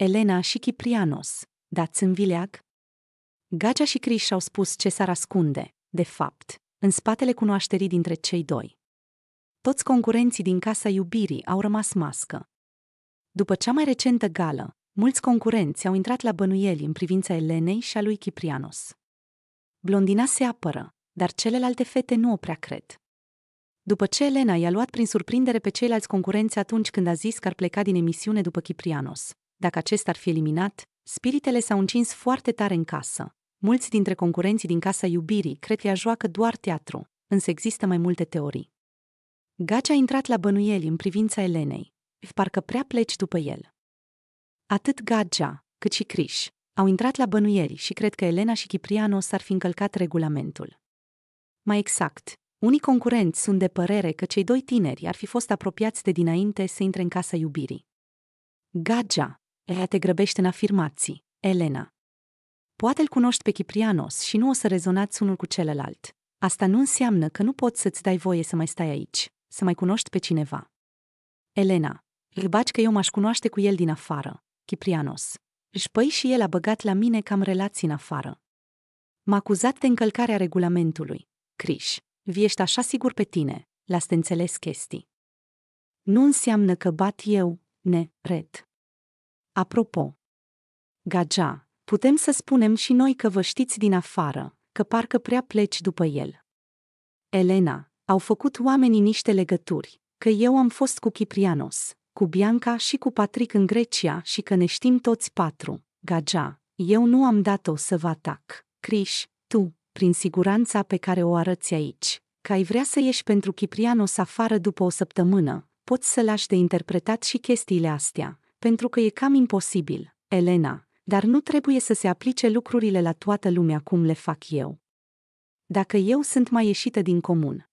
Elena și Kiprianos, dați în vileag? Gagea și Criș au spus ce s-ar ascunde, de fapt, în spatele cunoașterii dintre cei doi. Toți concurenții din Casa Iubirii au rămas mască. După cea mai recentă gală, mulți concurenți au intrat la bănuieli în privința Elenei și a lui Kiprianos. Blondina se apără, dar celelalte fete nu o prea cred. După ce Elena i-a luat prin surprindere pe ceilalți concurenți atunci când a zis că ar pleca din emisiune după Kiprianos. Dacă acesta ar fi eliminat, spiritele s-au încins foarte tare în casă. Mulți dintre concurenții din Casa Iubirii cred că ea joacă doar teatru, însă există mai multe teorii. Gaci a intrat la bănuieli în privința Elenei. Parcă prea pleci după el. Atât Gagea, cât și Criș, au intrat la bănuieri și cred că Elena și Cipriano s-ar fi încălcat regulamentul. Mai exact, unii concurenți sunt de părere că cei doi tineri ar fi fost apropiați de dinainte să intre în casa iubirii. Gagea, ea te grăbește în afirmații. Elena. Poate îl cunoști pe Kiprianos și nu o să rezonați unul cu celălalt. Asta nu înseamnă că nu poți să-ți dai voie să mai stai aici, să mai cunoști pe cineva. Elena. Îl baci că eu m-aș cunoaște cu el din afară. Kiprianos, Își păi și el a băgat la mine cam relații în afară. M-a acuzat de încălcarea regulamentului. Criș. Vi ești așa sigur pe tine. Las te înțeles chestii. Nu înseamnă că bat eu, ne, red. Apropo. Gaja, putem să spunem și noi că vă știți din afară, că parcă prea pleci după el. Elena, au făcut oamenii niște legături, că eu am fost cu Ciprianos, cu Bianca și cu Patrick în Grecia și că ne știm toți patru. Gaja, eu nu am dat-o să vă atac. Criș, tu, prin siguranța pe care o arăți aici, că ai vrea să ieși pentru Ciprianos afară după o săptămână, poți să lași de interpretat și chestiile astea, pentru că e cam imposibil, Elena, dar nu trebuie să se aplice lucrurile la toată lumea cum le fac eu. Dacă eu sunt mai ieșită din comun,